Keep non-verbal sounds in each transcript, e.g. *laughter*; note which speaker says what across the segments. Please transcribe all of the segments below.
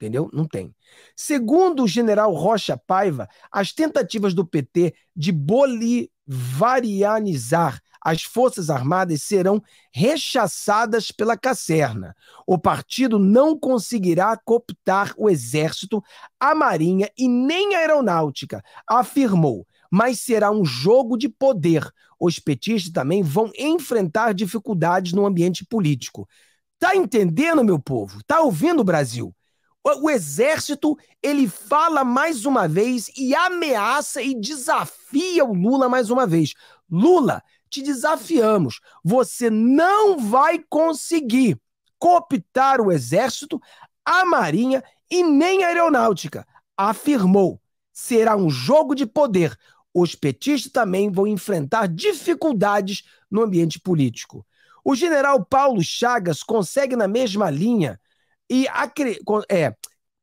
Speaker 1: Entendeu? Não tem. Segundo o general Rocha Paiva, as tentativas do PT de bolivarianizar as Forças Armadas serão rechaçadas pela Caserna. O partido não conseguirá cooptar o Exército, a Marinha e nem a Aeronáutica, afirmou. Mas será um jogo de poder. Os petistas também vão enfrentar dificuldades no ambiente político. Tá entendendo, meu povo? Tá ouvindo, Brasil? o exército ele fala mais uma vez e ameaça e desafia o Lula mais uma vez. Lula, te desafiamos. Você não vai conseguir cooptar o exército, a marinha e nem a aeronáutica. Afirmou. Será um jogo de poder. Os petistas também vão enfrentar dificuldades no ambiente político. O general Paulo Chagas consegue, na mesma linha, e acre... é,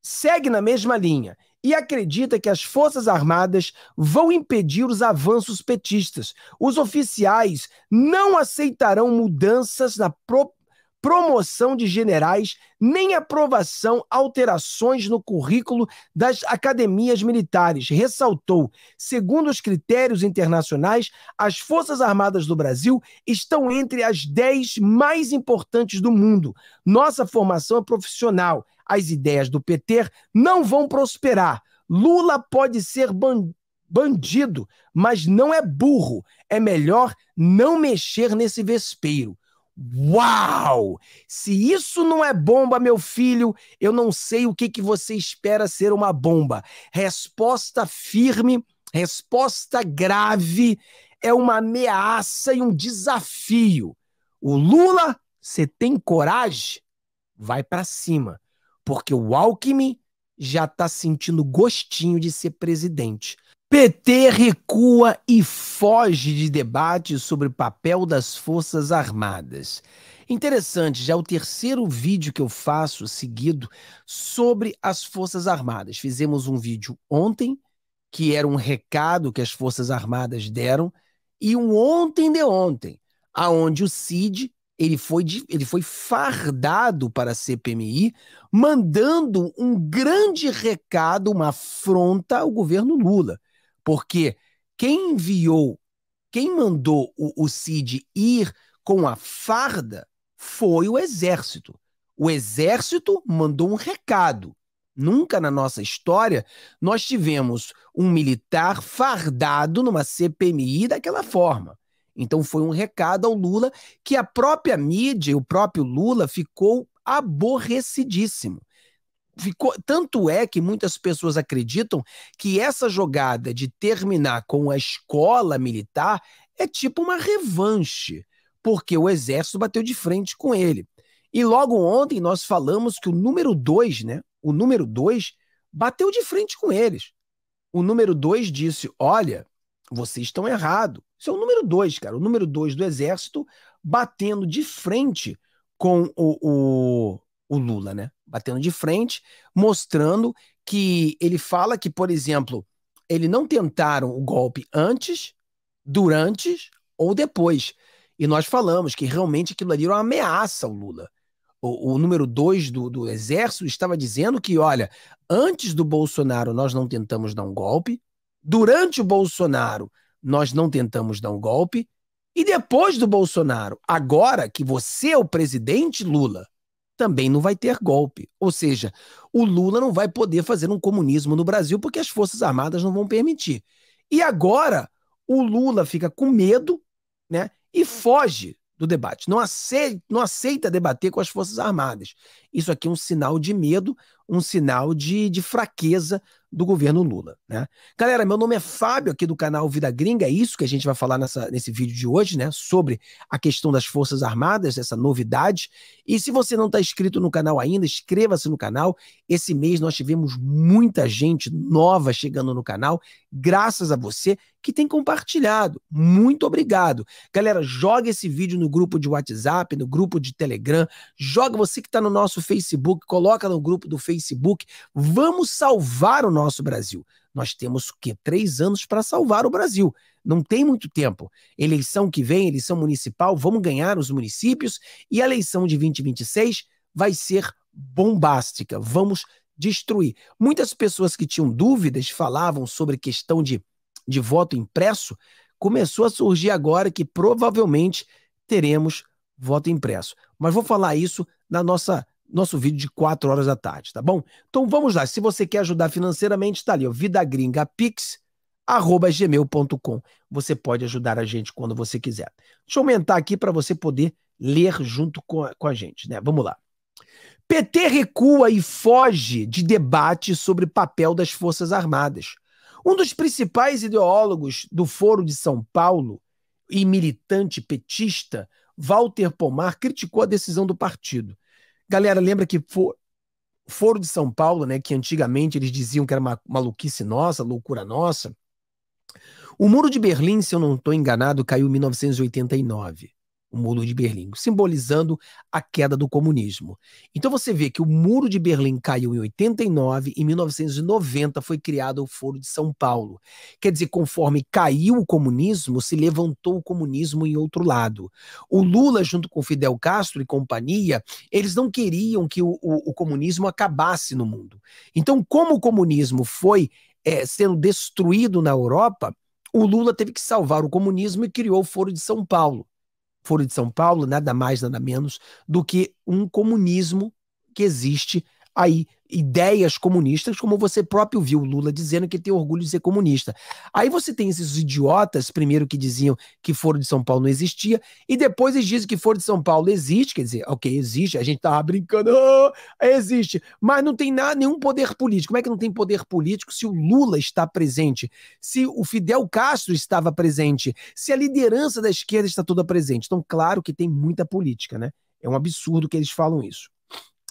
Speaker 1: segue na mesma linha e acredita que as Forças Armadas vão impedir os avanços petistas. Os oficiais não aceitarão mudanças na, pro promoção de generais, nem aprovação alterações no currículo das academias militares, ressaltou. Segundo os critérios internacionais, as Forças Armadas do Brasil estão entre as dez mais importantes do mundo. Nossa formação é profissional. As ideias do PT não vão prosperar. Lula pode ser bandido bandido, mas não é burro. É melhor não mexer nesse vespeiro. Uau! Se isso não é bomba, meu filho, eu não sei o que, que você espera ser uma bomba. Resposta firme, resposta grave é uma ameaça e um desafio. O Lula, você tem coragem? Vai para cima, porque o Alckmin já tá sentindo gostinho de ser presidente. PT recua e foge de debate sobre papel das Forças Armadas. Interessante, já é o terceiro vídeo que eu faço seguido sobre as Forças Armadas. Fizemos um vídeo ontem, que era um recado que as Forças Armadas deram, e um ontem de ontem, aonde o Cid ele foi, ele foi fardado para a CPMI, mandando um grande recado, uma afronta ao governo Lula porque quem enviou, quem mandou o, o Cid ir com a farda foi o exército. O exército mandou um recado. Nunca na nossa história nós tivemos um militar fardado numa CPMI daquela forma. Então foi um recado ao Lula que a própria mídia, o próprio Lula ficou aborrecidíssimo ficou. Tanto é que muitas pessoas acreditam que essa jogada de terminar com a escola militar é tipo uma revanche, porque o exército bateu de frente com ele. E logo ontem nós falamos que o número 2, né? O número 2 bateu de frente com eles. O número 2 disse: Olha, vocês estão errados. Isso é o número 2, cara. O número 2 do exército batendo de frente com o, o, o Lula, né? batendo de frente, mostrando que ele fala que, por exemplo, ele não tentaram o golpe antes, durante ou depois. E nós falamos que realmente aquilo ali era uma ameaça ao Lula. O, o número dois do, do Exército estava dizendo que, olha, antes do Bolsonaro nós não tentamos dar um golpe, durante o Bolsonaro nós não tentamos dar um golpe, e depois do Bolsonaro, agora que você é o presidente Lula, também não vai ter golpe. Ou seja, o Lula não vai poder fazer um comunismo no Brasil porque as Forças Armadas não vão permitir. E agora o Lula fica com medo né, e foge do debate. Não aceita, não aceita debater com as Forças Armadas. Isso aqui é um sinal de medo, um sinal de, de fraqueza do governo Lula. Né? Galera, meu nome é Fábio, aqui do canal Vida Gringa, é isso que a gente vai falar nessa, nesse vídeo de hoje, né? Sobre a questão das Forças Armadas, essa novidade. E se você não está inscrito no canal ainda, inscreva-se no canal. Esse mês nós tivemos muita gente nova chegando no canal, graças a você que tem compartilhado. Muito obrigado. Galera, joga esse vídeo no grupo de WhatsApp, no grupo de Telegram, joga você que está no nosso Facebook, coloca no grupo do Facebook. Vamos salvar o nosso Brasil. Nós temos o quê? Três anos para salvar o Brasil. Não tem muito tempo. Eleição que vem, eleição municipal, vamos ganhar os municípios e a eleição de 2026 vai ser bombástica. Vamos destruir. Muitas pessoas que tinham dúvidas falavam sobre questão de de voto impresso começou a surgir agora que provavelmente teremos voto impresso. Mas vou falar isso na nossa nosso vídeo de 4 horas da tarde, tá bom? Então vamos lá, se você quer ajudar financeiramente, tá ali, ó, vidagringapix@gmail.com. Você pode ajudar a gente quando você quiser. Deixa eu aumentar aqui para você poder ler junto com a, com a gente, né? Vamos lá. PT recua e foge de debate sobre papel das Forças Armadas. Um dos principais ideólogos do Foro de São Paulo e militante petista, Walter Pomar, criticou a decisão do partido. Galera, lembra que for, Foro de São Paulo, né, que antigamente eles diziam que era uma maluquice nossa, loucura nossa. O Muro de Berlim, se eu não estou enganado, caiu em 1989 o Muro de Berlim, simbolizando a queda do comunismo. Então você vê que o Muro de Berlim caiu em 89 e em 1990 foi criado o Foro de São Paulo. Quer dizer, conforme caiu o comunismo, se levantou o comunismo em outro lado. O Lula, junto com Fidel Castro e companhia, eles não queriam que o, o, o comunismo acabasse no mundo. Então, como o comunismo foi é, sendo destruído na Europa, o Lula teve que salvar o comunismo e criou o Foro de São Paulo. Foro de São Paulo, nada mais, nada menos do que um comunismo que existe aí ideias comunistas, como você próprio viu Lula dizendo que tem orgulho de ser comunista. Aí você tem esses idiotas, primeiro que diziam que Foro de São Paulo não existia, e depois eles dizem que Foro de São Paulo existe, quer dizer, ok, existe, a gente tava tá brincando, oh, existe, mas não tem nada, nenhum poder político. Como é que não tem poder político se o Lula está presente, se o Fidel Castro estava presente, se a liderança da esquerda está toda presente? Então, claro que tem muita política, né? É um absurdo que eles falam isso.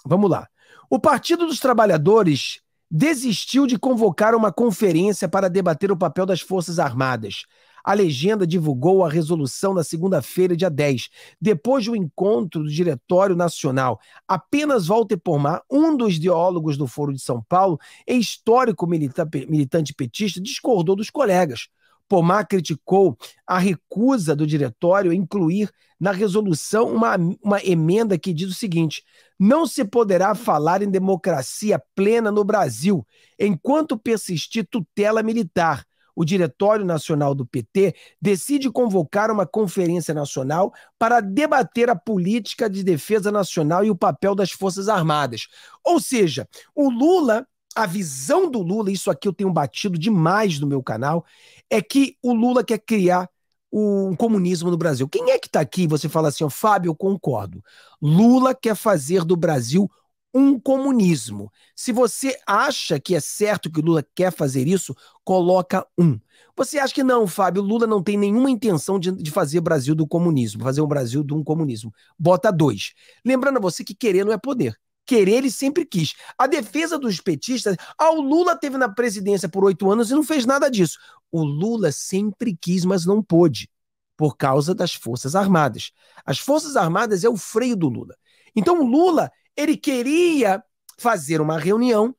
Speaker 1: Vamos lá. O Partido dos Trabalhadores desistiu de convocar uma conferência para debater o papel das Forças Armadas. A legenda divulgou a resolução na segunda-feira, dia 10, depois do encontro do Diretório Nacional. Apenas Walter Pomar, um dos ideólogos do Foro de São Paulo e histórico militante petista, discordou dos colegas. Pomar criticou a recusa do diretório incluir na resolução uma, uma emenda que diz o seguinte: não se poderá falar em democracia plena no Brasil enquanto persistir tutela militar. O Diretório Nacional do PT decide convocar uma conferência nacional para debater a política de defesa nacional e o papel das Forças Armadas. Ou seja, o Lula a visão do Lula, isso aqui eu tenho batido demais no meu canal, é que o Lula quer criar o comunismo no Brasil. Quem é que está aqui você fala assim, Fábio, eu concordo. Lula quer fazer do Brasil um comunismo. Se você acha que é certo que o Lula quer fazer isso, coloca um. Você acha que não, Fábio, Lula não tem nenhuma intenção de, de fazer Brasil do comunismo, fazer um Brasil de um comunismo. Bota dois. Lembrando a você que querer não é poder querer, ele sempre quis. A defesa dos petistas, ah, o Lula teve na presidência por oito anos e não fez nada disso. O Lula sempre quis, mas não pôde, por causa das Forças Armadas. As Forças Armadas é o freio do Lula. Então, o Lula, ele queria fazer uma reunião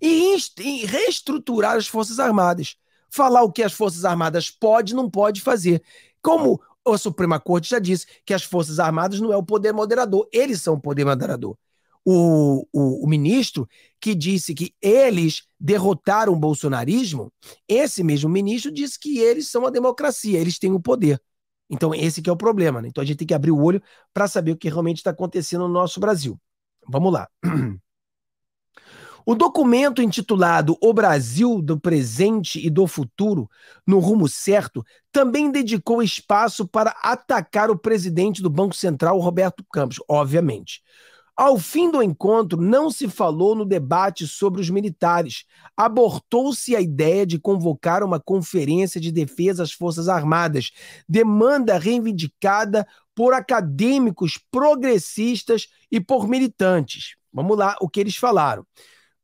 Speaker 1: e, e reestruturar as Forças Armadas. Falar o que as Forças Armadas pode e não pode fazer. Como a Suprema Corte já disse, que as Forças Armadas não é o poder moderador, eles são o poder moderador o, o, o, ministro que disse que eles derrotaram o bolsonarismo, esse mesmo ministro disse que eles são a democracia, eles têm o poder. Então, esse que é o problema. Né? Então, a gente tem que abrir o olho para saber o que realmente está acontecendo no nosso Brasil. Vamos lá. *clears throat* O documento intitulado O Brasil do Presente e do Futuro no Rumo Certo também dedicou espaço para atacar o presidente do Banco Central, Roberto Campos, obviamente. Ao fim do encontro, não se falou no debate sobre os militares. Abortou-se a ideia de convocar uma conferência de defesa às Forças Armadas, demanda reivindicada por acadêmicos progressistas e por militantes. Vamos lá, o que eles falaram.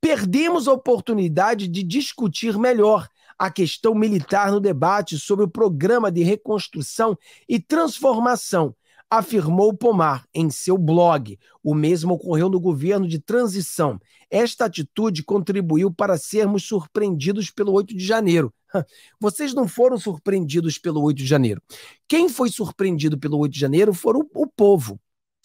Speaker 1: Perdemos a oportunidade de discutir melhor a questão militar no debate sobre o programa de reconstrução e transformação afirmou Pomar em seu blog. O mesmo ocorreu no governo de transição. Esta atitude contribuiu para sermos surpreendidos pelo 8 de janeiro. Vocês não foram surpreendidos pelo 8 de janeiro. Quem foi surpreendido pelo 8 de janeiro foram o povo.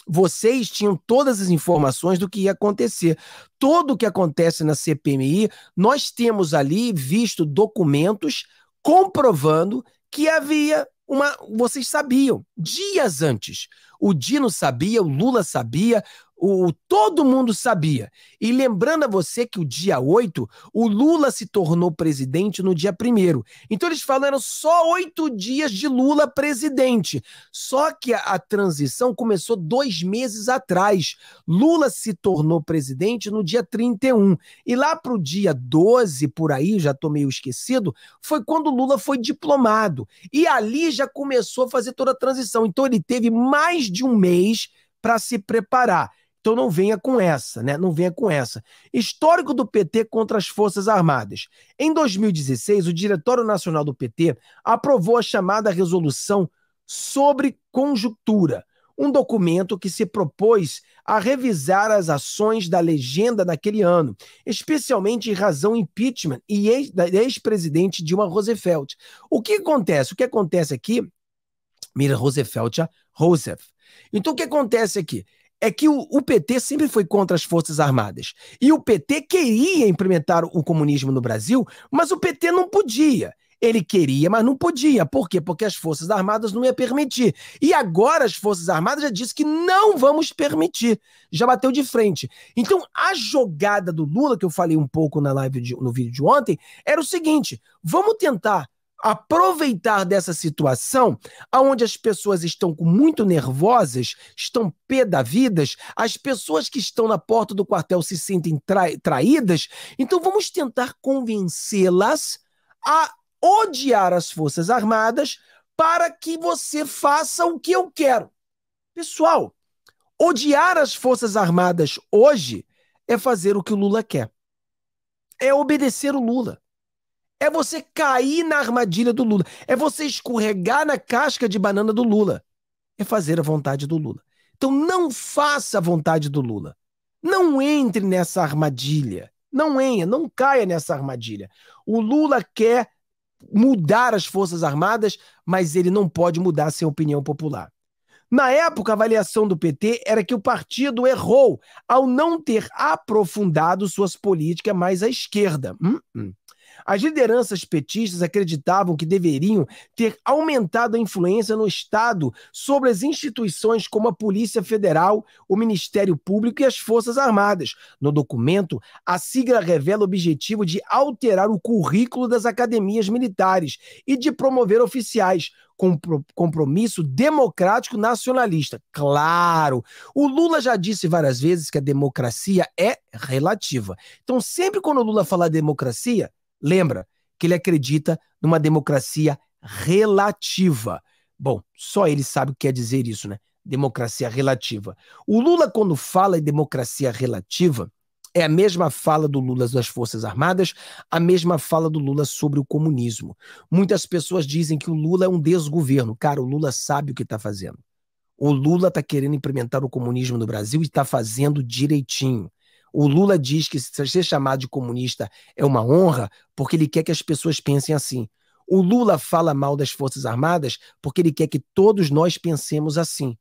Speaker 1: Vocês tinham todas as informações do que ia acontecer. Tudo o que acontece na CPMI, nós temos ali visto documentos comprovando que havia uma, vocês sabiam, dias antes. O Dino sabia, o Lula sabia, o, todo mundo sabia. E lembrando a você que o dia 8, o Lula se tornou presidente no dia 1. Então eles falaram só oito dias de Lula presidente. Só que a, a, transição começou dois meses atrás. Lula se tornou presidente no dia 31. E lá para o dia 12, por aí, já estou meio esquecido, foi quando Lula foi diplomado. E ali já começou a fazer toda a transição. Então ele teve mais de um mês para se preparar. Então não venha com essa, né? Não venha com essa. Histórico do PT contra as Forças Armadas. Em 2016, o Diretório Nacional do PT aprovou a chamada resolução sobre conjuntura, um documento que se propôs a revisar as ações da legenda naquele ano, especialmente em razão impeachment e ex, da ex-presidente Dilma Roosevelt. O que acontece? O que acontece aqui, Mira Roosevelt, já ah, Roosevelt. Então o que acontece aqui? É que o, o PT sempre foi contra as Forças Armadas. E o PT queria implementar o comunismo no Brasil, mas o PT não podia. Ele queria, mas não podia. Por quê? Porque as Forças Armadas não ia permitir. E agora as Forças Armadas já disse que não vamos permitir. Já bateu de frente. Então, a jogada do Lula, que eu falei um pouco na live de, no vídeo de ontem, era o seguinte: vamos tentar aproveitar dessa situação onde as pessoas estão muito nervosas, estão pedavidas, as pessoas que estão na porta do quartel se sentem trai traídas, então vamos tentar convencê-las a odiar as Forças Armadas para que você faça o que eu quero. Pessoal, odiar as Forças Armadas hoje é fazer o que o Lula quer. É obedecer o Lula. É você cair na armadilha do Lula. É você escorregar na casca de banana do Lula. É fazer a vontade do Lula. Então não faça a vontade do Lula. Não entre nessa armadilha. Não enha, não caia nessa armadilha. O Lula quer mudar as Forças Armadas, mas ele não pode mudar sem opinião popular. Na época, a avaliação do PT era que o partido errou ao não ter aprofundado suas políticas mais à esquerda. Hum, hum. As lideranças petistas acreditavam que deveriam ter aumentado a influência no Estado sobre as instituições como a Polícia Federal, o Ministério Público e as Forças Armadas. No documento, a sigla revela o objetivo de alterar o currículo das academias militares e de promover oficiais, com compromisso democrático nacionalista. Claro! O Lula já disse várias vezes que a democracia é relativa. Então, sempre quando o Lula falar democracia, Lembra que ele acredita numa democracia relativa. Bom, só ele sabe o que quer dizer isso, né? Democracia relativa. O Lula, quando fala em democracia relativa, é a mesma fala do Lula das Forças Armadas, a mesma fala do Lula sobre o comunismo. Muitas pessoas dizem que o Lula é um desgoverno. Cara, o Lula sabe o que está fazendo. O Lula está querendo implementar o comunismo no Brasil e está fazendo direitinho. O Lula diz que ser chamado de comunista é uma honra porque ele quer que as pessoas pensem assim. O Lula fala mal das Forças Armadas porque ele quer que todos nós pensemos assim.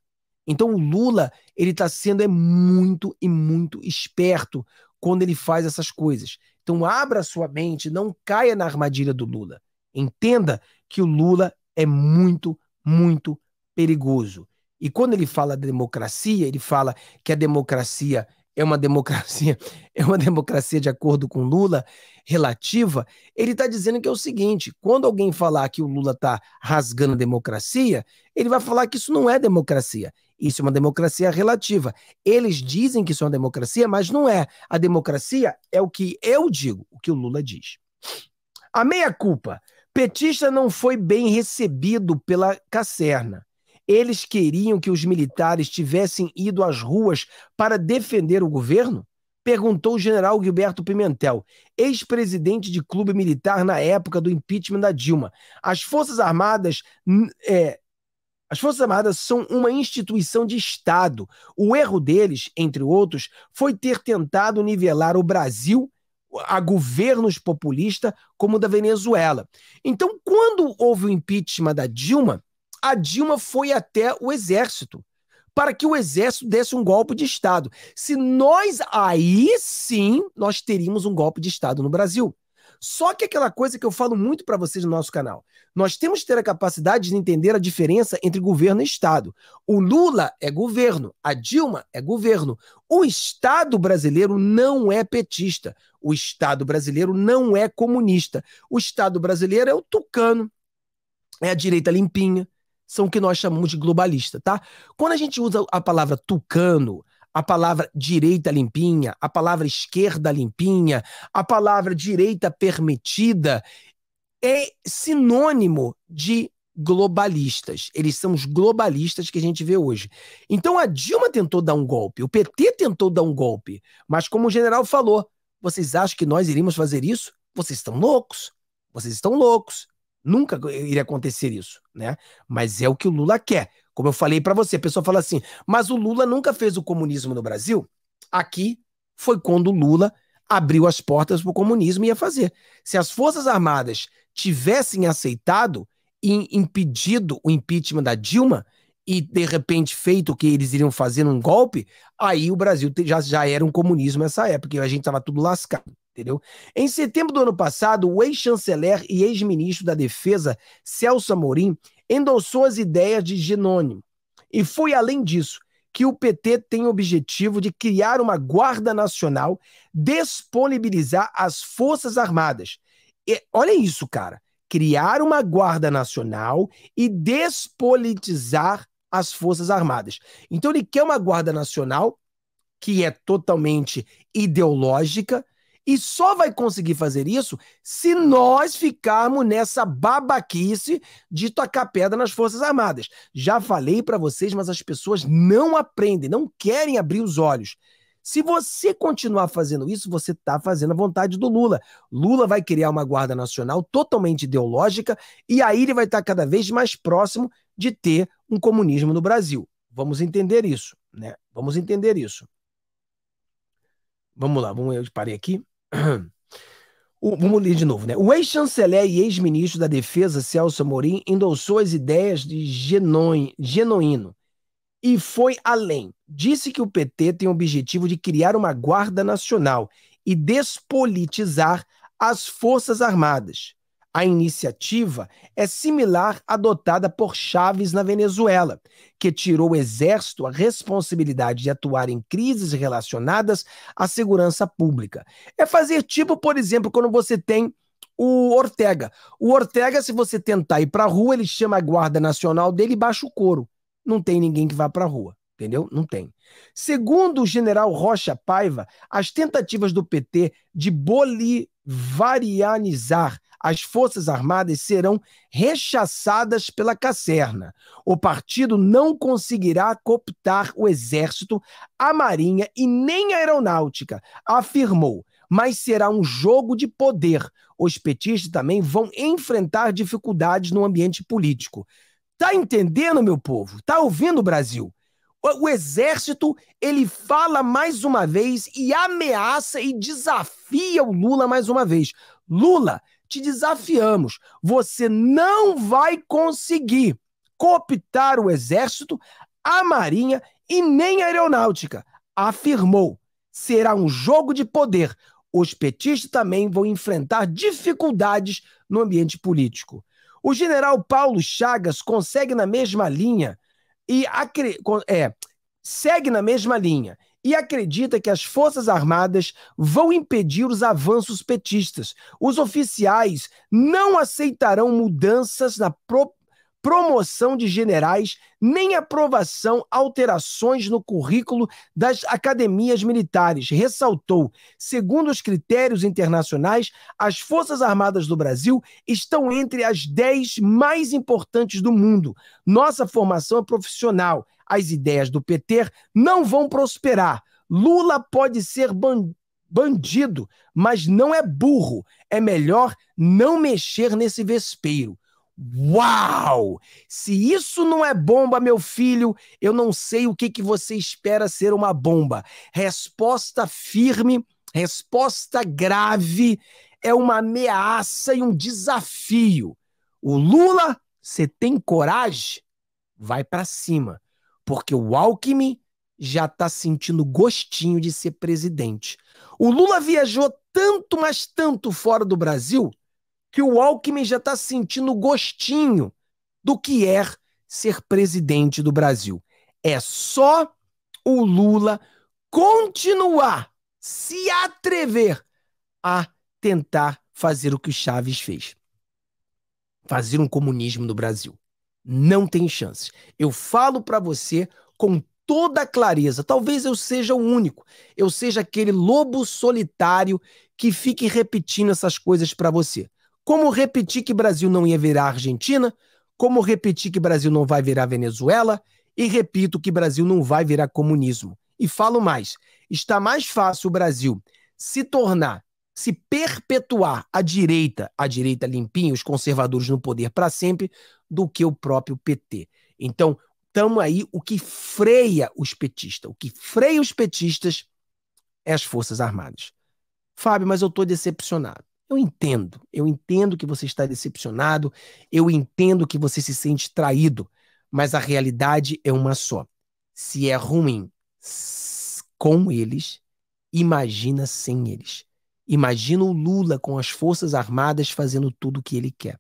Speaker 1: Então o Lula, ele está sendo é muito e muito esperto quando ele faz essas coisas. Então abra sua mente, não caia na armadilha do Lula. Entenda que o Lula é muito, muito perigoso. E quando ele fala de democracia, ele fala que a democracia é uma democracia, *laughs* é uma democracia de acordo com Lula relativa, ele está dizendo que é o seguinte: quando alguém falar que o Lula está rasgando a democracia, ele vai falar que isso não é democracia. Isso é uma democracia relativa. Eles dizem que isso é uma democracia, mas não é. A democracia é o que eu digo, o que o Lula diz. A meia culpa. Petista não foi bem recebido pela Caserna. Eles queriam que os militares tivessem ido às ruas para defender o governo? Perguntou o general Gilberto Pimentel, ex-presidente de clube militar na época do impeachment da Dilma. As Forças Armadas é, as Forças Armadas são uma instituição de Estado. O erro deles, entre outros, foi ter tentado nivelar o Brasil a governos populistas como o da Venezuela. Então, quando houve o impeachment da Dilma, a Dilma foi até o exército para que o exército desse um golpe de Estado. Se nós aí sim nós teríamos um golpe de Estado no Brasil. Só que aquela coisa que eu falo muito para vocês no nosso canal, nós temos que ter a capacidade de entender a diferença entre governo e Estado. O Lula é governo, a Dilma é governo. O Estado brasileiro não é petista, o Estado brasileiro não é comunista. O Estado brasileiro é o tucano, é a direita limpinha, são o que nós chamamos de globalista, tá? Quando a gente usa a palavra tucano, a palavra direita limpinha, a palavra esquerda limpinha, a palavra direita permitida, é sinônimo de globalistas. Eles são os globalistas que a gente vê hoje. Então a Dilma tentou dar um golpe, o PT tentou dar um golpe, mas como o general falou, vocês acham que nós iríamos fazer isso? Vocês estão loucos. Vocês estão loucos. Nunca iria acontecer isso, né? Mas é o que o Lula quer. Como eu falei para você, a pessoa fala assim: "Mas o Lula nunca fez o comunismo no Brasil". Aqui foi quando o Lula abriu as portas para o comunismo e ia fazer. Se as Forças Armadas tivessem aceitado e impedido o impeachment da Dilma e, de repente, feito o que eles iriam fazer num golpe, aí o Brasil já, já era um comunismo nessa época, e a gente estava tudo lascado entendeu? Em setembro do ano passado, o ex-chanceler e ex-ministro da Defesa, Celso Amorim, endossou as ideias de Genônimo. E foi além disso que o PT tem o objetivo de criar uma Guarda Nacional, disponibilizar as Forças Armadas. E, olha isso, cara. Criar uma Guarda Nacional e despolitizar as Forças Armadas. Então, ele quer uma Guarda Nacional que é totalmente ideológica, e só vai conseguir fazer isso se nós ficarmos nessa babaquice de tocar pedra nas Forças Armadas. Já falei para vocês, mas as pessoas não aprendem, não querem abrir os olhos. Se você continuar fazendo isso, você está fazendo a vontade do Lula. Lula vai criar uma Guarda Nacional totalmente ideológica e aí ele vai estar tá cada vez mais próximo de ter um comunismo no Brasil. Vamos entender isso, né? Vamos entender isso. Vamos lá, vamos, eu parei aqui. *clears throat* O, vamos ler de novo, né? O ex-chanceler e ex-ministro da Defesa, Celso Amorim, endossou as ideias de Genoin, e foi além. Disse que o PT tem o objetivo de criar uma guarda nacional e despolitizar as Forças Armadas. A iniciativa é similar à adotada por Chaves na Venezuela, que tirou o exército a responsabilidade de atuar em crises relacionadas à segurança pública. É fazer tipo, por exemplo, quando você tem o Ortega. O Ortega, se você tentar ir para a rua, ele chama a Guarda Nacional dele e baixa o couro. Não tem ninguém que vá para a rua entendeu? Não tem. Segundo o general Rocha Paiva, as tentativas do PT de bolivarianizar as Forças Armadas serão rechaçadas pela Caserna. O partido não conseguirá cooptar o Exército, a Marinha e nem a Aeronáutica, afirmou. Mas será um jogo de poder. Os petistas também vão enfrentar dificuldades no ambiente político. Tá entendendo, meu povo? Tá ouvindo, Brasil? o exército ele fala mais uma vez e ameaça e desafia o Lula mais uma vez. Lula, te desafiamos. Você não vai conseguir cooptar o Exército, a Marinha e nem a Aeronáutica, afirmou. Será um jogo de poder. Os petistas também vão enfrentar dificuldades no ambiente político. O general Paulo Chagas consegue na mesma linha e é, segue na mesma linha e acredita que as Forças Armadas vão impedir os avanços petistas. Os oficiais não aceitarão mudanças na, pro, promoção de generais, nem aprovação alterações no currículo das academias militares, ressaltou. Segundo os critérios internacionais, as Forças Armadas do Brasil estão entre as dez mais importantes do mundo. Nossa formação é profissional. As ideias do PT não vão prosperar. Lula pode ser bandido bandido, mas não é burro. É melhor não mexer nesse vespeiro. Uau! Se isso não é bomba, meu filho, eu não sei o que, que você espera ser uma bomba. Resposta firme, resposta grave é uma ameaça e um desafio. O Lula, você tem coragem? Vai para cima, porque o Alckmin já está sentindo gostinho de ser presidente. O Lula viajou tanto, mas tanto fora do Brasil que o Alckmin já está sentindo gostinho do que é ser presidente do Brasil. É só o Lula continuar se atrever a tentar fazer o que o Chaves fez. Fazer um comunismo no Brasil. Não tem chances. Eu falo para você com toda clareza. Talvez eu seja o único. Eu seja aquele lobo solitário que fique repetindo essas coisas para você. Como repetir que Brasil não ia virar Argentina, como repetir que Brasil não vai virar Venezuela, e repito que Brasil não vai virar comunismo. E falo mais: está mais fácil o Brasil se tornar, se perpetuar a direita, a direita limpinha, os conservadores no poder para sempre, do que o próprio PT. Então, estamos aí o que freia os petistas. O que freia os petistas é as Forças Armadas. Fábio, mas eu estou decepcionado. Eu entendo, eu entendo que você está decepcionado, eu entendo que você se sente traído, mas a realidade é uma só. Se é ruim com eles, imagina sem eles. Imagina o Lula com as Forças Armadas fazendo tudo o que ele quer.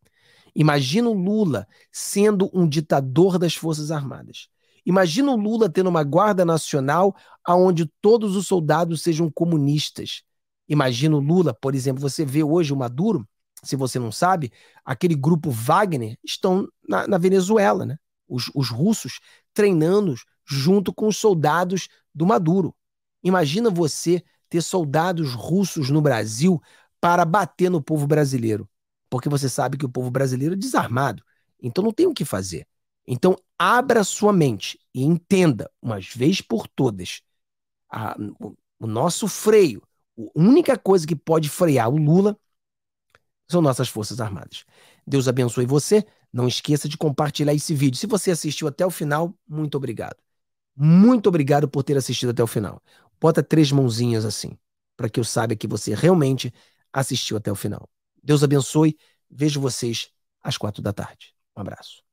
Speaker 1: Imagina o Lula sendo um ditador das Forças Armadas. Imagina o Lula tendo uma Guarda Nacional onde todos os soldados sejam comunistas. Imagino Lula, por exemplo, você vê hoje o Maduro, se você não sabe, aquele grupo Wagner estão na, na Venezuela, né? Os, os russos treinando junto com os soldados do Maduro. Imagina você ter soldados russos no Brasil para bater no povo brasileiro, porque você sabe que o povo brasileiro é desarmado, então não tem o que fazer. Então abra sua mente e entenda, uma vez por todas, a, o, o nosso freio a única coisa que pode frear o Lula são nossas Forças Armadas. Deus abençoe você. Não esqueça de compartilhar esse vídeo. Se você assistiu até o final, muito obrigado. Muito obrigado por ter assistido até o final. Bota três mãozinhas assim, para que eu saiba que você realmente assistiu até o final. Deus abençoe. Vejo vocês às quatro da tarde. Um abraço.